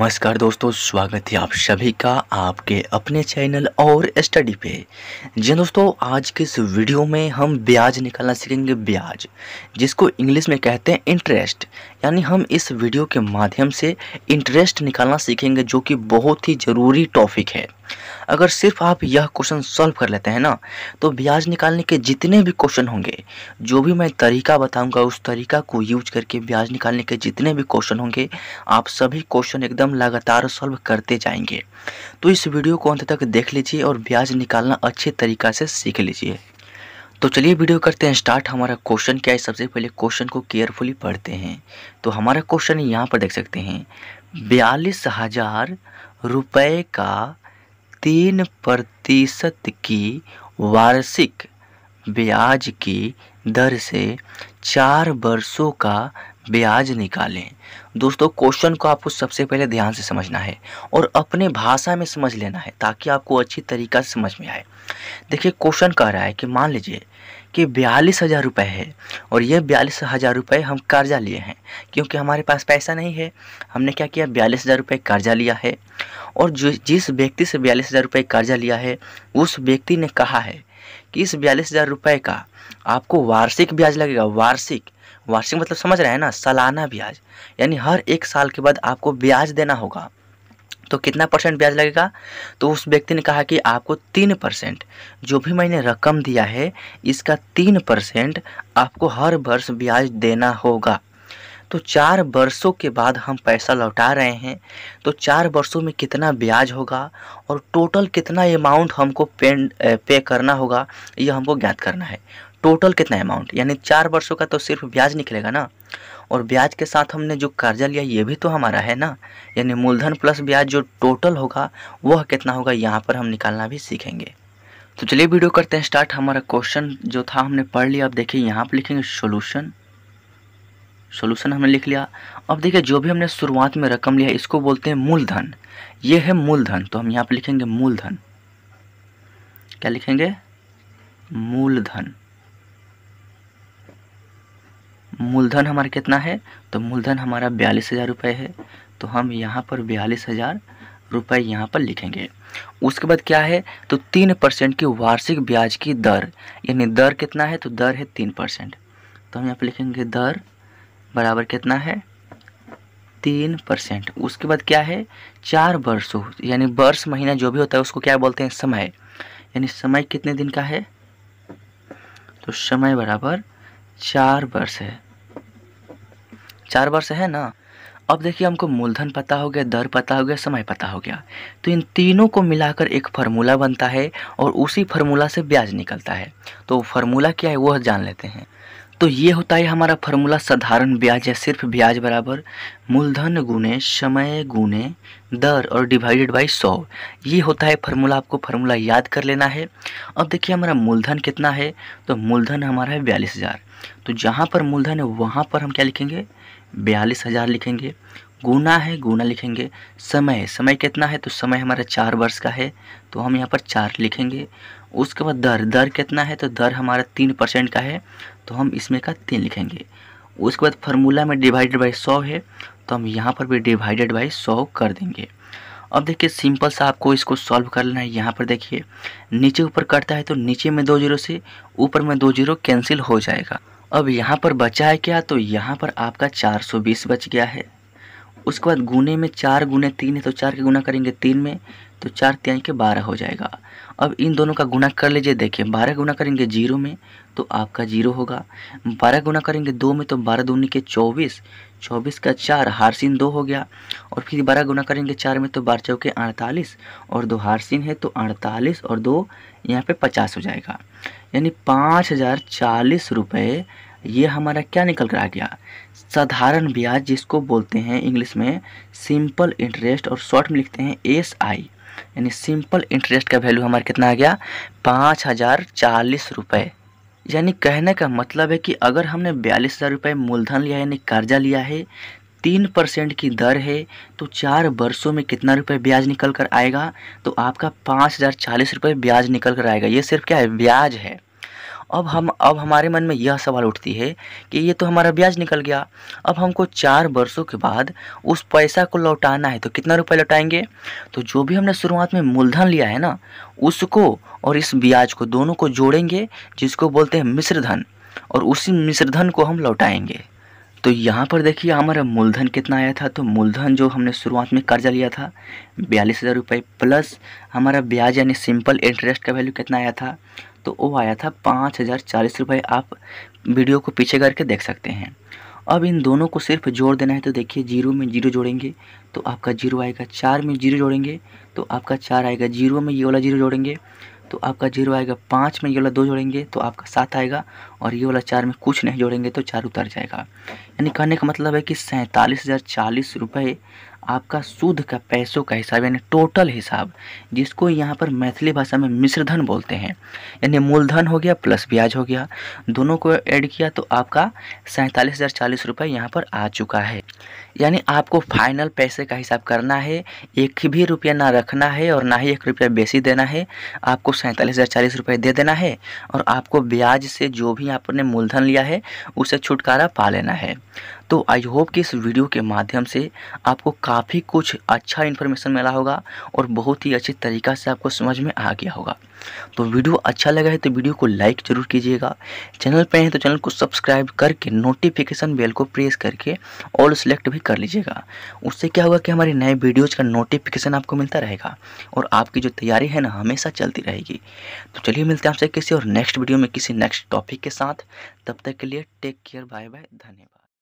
नमस्कार दोस्तों स्वागत है आप सभी का आपके अपने चैनल और स्टडी पे जी दोस्तों आज के इस वीडियो में हम ब्याज निकालना सीखेंगे ब्याज जिसको इंग्लिश में कहते हैं इंटरेस्ट यानी हम इस वीडियो के माध्यम से इंटरेस्ट निकालना सीखेंगे जो कि बहुत ही ज़रूरी टॉपिक है अगर सिर्फ आप यह क्वेश्चन सॉल्व कर लेते हैं ना तो ब्याज निकालने के जितने भी क्वेश्चन होंगे जो भी मैं तरीका बताऊंगा उस तरीका को यूज करके ब्याज निकालने के जितने भी क्वेश्चन होंगे आप सभी क्वेश्चन एकदम लगातार सॉल्व करते जाएंगे तो इस वीडियो को अंत तक देख लीजिए और ब्याज निकालना अच्छे तरीका से सीख लीजिए तो चलिए वीडियो करते हैं स्टार्ट हमारा क्वेश्चन क्या है सबसे पहले क्वेश्चन को केयरफुली पढ़ते हैं तो हमारा क्वेश्चन यहाँ पर देख सकते हैं बयालीस हजार रुपये का तीन प्रतिशत की वार्षिक ब्याज की दर से चार वर्षों का ब्याज निकालें दोस्तों क्वेश्चन को आपको सबसे पहले ध्यान से समझना है और अपने भाषा में समझ लेना है ताकि आपको अच्छी तरीका से समझ में आए देखिए क्वेश्चन कह रहा है कि मान लीजिए कि बयालीस हज़ार रुपये है और ये बयालीस हज़ार रुपये हम कर्जा लिए हैं क्योंकि हमारे पास पैसा नहीं है हमने क्या किया बयालीस हज़ार रुपये कर्जा लिया है और जो जिस व्यक्ति से बयालीस हज़ार रुपये कर्जा लिया है उस व्यक्ति ने कहा है कि इस बयालीस हज़ार रुपये का आपको वार्षिक ब्याज लगेगा वार्षिक वार्षिक मतलब समझ रहे हैं ना सालाना ब्याज यानी हर एक साल के बाद आपको ब्याज देना होगा तो कितना परसेंट ब्याज लगेगा तो उस व्यक्ति ने कहा कि आपको तीन परसेंट जो भी मैंने रकम दिया है इसका तीन परसेंट आपको हर वर्ष ब्याज देना होगा तो चार वर्षों के बाद हम पैसा लौटा रहे हैं तो चार वर्षों में कितना ब्याज होगा और टोटल कितना अमाउंट हमको पे पे करना होगा यह हमको ज्ञात करना है टोटल कितना अमाउंट यानी चार वर्षों का तो सिर्फ ब्याज निकलेगा ना और ब्याज के साथ हमने जो कर्जा लिया ये भी तो हमारा है ना यानी मूलधन प्लस ब्याज जो टोटल होगा वह कितना होगा यहाँ पर हम निकालना भी सीखेंगे तो चलिए वीडियो करते हैं स्टार्ट हमारा क्वेश्चन जो था हमने पढ़ लिया अब देखिए यहाँ पर लिखेंगे सोल्यूशन सोल्यूशन हमने लिख लिया अब देखिए जो भी हमने शुरुआत में रकम लिया इसको बोलते हैं मूलधन ये है मूलधन तो हम यहाँ पर लिखेंगे मूलधन क्या लिखेंगे मूलधन मूलधन हमारा कितना है तो मूलधन हमारा बयालीस हज़ार रुपये है तो हम यहाँ पर बयालीस हज़ार रुपये यहाँ पर लिखेंगे उसके बाद क्या है तो तीन परसेंट की वार्षिक ब्याज की दर यानी दर कितना है तो दर है तीन परसेंट तो हम यहाँ पर लिखेंगे दर बराबर कितना है तीन परसेंट उसके बाद क्या है चार वर्षों यानी वर्ष महीना जो भी होता है उसको क्या बोलते हैं समय यानी समय कितने दिन का है तो समय बराबर चार वर्ष है चार वर्ष है ना अब देखिए हमको मूलधन पता हो गया दर पता हो गया समय पता हो गया तो इन तीनों को मिलाकर एक फार्मूला बनता है और उसी फार्मूला से ब्याज निकलता है तो फार्मूला क्या है वह जान लेते हैं तो ये होता है हमारा फार्मूला साधारण ब्याज या सिर्फ ब्याज बराबर मूलधन गुने समय गुने दर और डिवाइडेड बाई सौ ये होता है फार्मूला आपको फार्मूला याद कर लेना है अब देखिए हमारा मूलधन कितना है तो मूलधन हमारा है बयालीस हज़ार तो जहाँ पर मूलधन है वहाँ पर हम क्या लिखेंगे बयालीस हज़ार लिखेंगे गुना है गुना लिखेंगे समय समय कितना है तो समय हमारा चार वर्ष का है तो हम यहाँ पर चार लिखेंगे उसके बाद दर दर कितना है तो दर हमारा तीन परसेंट का है तो हम इसमें का तीन लिखेंगे उसके बाद फार्मूला में डिवाइडेड बाई सौ है तो हम यहाँ पर भी डिवाइडेड बाई सौ कर देंगे अब देखिए सिंपल सा आपको इसको सॉल्व कर लेना है यहाँ पर देखिए नीचे ऊपर कटता है तो नीचे में दो जीरो से ऊपर में दो जीरो कैंसिल हो जाएगा अब यहाँ पर बचा है क्या तो यहाँ पर आपका 420 बच गया है उसके बाद गुने में चार गुने तीन है तो चार के गुना करेंगे तीन में तो चार त्याई के बारह हो जाएगा अब इन दोनों का गुना कर लीजिए देखिए बारह गुना करेंगे जीरो में तो आपका जीरो होगा बारह गुना करेंगे दो में तो बारह दूनी के चौबीस चौबीस का चार हारसिन दो हो गया और फिर बारह गुना करेंगे चार में तो बारह चौके अड़तालीस और दो हारसिन है तो अड़तालीस और दो यहाँ पे पचास हो जाएगा यानी पाँच हज़ार चालीस रुपये ये हमारा क्या निकल कर आ गया साधारण ब्याज जिसको बोलते हैं इंग्लिश में सिंपल इंटरेस्ट और शॉर्ट में लिखते हैं एस आई यानी सिंपल इंटरेस्ट का वैल्यू हमारा कितना आ गया पाँच हज़ार चालीस रुपये यानी कहने का मतलब है कि अगर हमने बयालीस हज़ार रुपये मूलधन लिया यानी कर्जा लिया है तीन परसेंट की दर है तो चार वर्षों में कितना रुपए ब्याज निकल कर आएगा तो आपका पाँच हज़ार चालीस रुपये ब्याज निकल कर आएगा ये सिर्फ क्या है ब्याज है अब हम अब हमारे मन में यह सवाल उठती है कि ये तो हमारा ब्याज निकल गया अब हमको चार वर्षों के बाद उस पैसा को लौटाना है तो कितना रुपये लौटाएंगे तो जो भी हमने शुरुआत में मूलधन लिया है ना उसको और इस ब्याज को दोनों को जोड़ेंगे जिसको बोलते हैं मिश्रधन और उसी धन को हम लौटाएंगे तो यहाँ पर देखिए हमारा मूलधन कितना आया था तो मूलधन जो हमने शुरुआत में कर्जा लिया था बयालीस हज़ार रुपये प्लस हमारा ब्याज यानी सिंपल इंटरेस्ट का वैल्यू कितना आया था तो वो आया था पाँच हज़ार चालीस रुपये आप वीडियो को पीछे करके देख सकते हैं अब इन दोनों को सिर्फ जोड़ देना है तो देखिए जीरो में जीरो जोड़ेंगे तो आपका जीरो आएगा चार में जीरो जोड़ेंगे तो आपका चार आएगा जीरो में ये वाला जीरो जोड़ेंगे तो आपका जीरो आएगा पाँच में ये वाला दो जोड़ेंगे तो आपका सात आएगा और ये वाला चार में कुछ नहीं जोड़ेंगे तो चार उतर जाएगा यानी कहने का मतलब है कि सैंतालीस हज़ार चालीस रुपये आपका शुद्ध का पैसों का हिसाब यानी टोटल हिसाब जिसको यहाँ पर मैथिली भाषा में मिश्रधन बोलते हैं यानी मूलधन हो गया प्लस ब्याज हो गया दोनों को ऐड किया तो आपका सैंतालीस हज़ार चालीस रुपये यहाँ पर आ चुका है यानी आपको फाइनल पैसे का हिसाब करना है एक भी रुपया ना रखना है और ना ही एक रुपया बेसी देना है आपको सैंतालीस हज़ार चालीस रुपये दे देना है और आपको ब्याज से जो भी आपने मूलधन लिया है उसे छुटकारा पा लेना है तो आई होप कि इस वीडियो के माध्यम से आपको काफ़ी कुछ अच्छा इन्फॉर्मेशन मिला होगा और बहुत ही अच्छी तरीका से आपको समझ में आ गया होगा तो वीडियो अच्छा लगा है तो वीडियो को लाइक ज़रूर कीजिएगा चैनल पर हैं तो चैनल को सब्सक्राइब करके नोटिफिकेशन बेल को प्रेस करके ऑल सेलेक्ट भी कर लीजिएगा उससे क्या होगा कि हमारे नए वीडियोज़ का नोटिफिकेशन आपको मिलता रहेगा और आपकी जो तैयारी है ना हमेशा चलती रहेगी तो चलिए मिलते हैं आपसे किसी और नेक्स्ट वीडियो में किसी नेक्स्ट टॉपिक के साथ तब तक के लिए टेक केयर बाय बाय धन्यवाद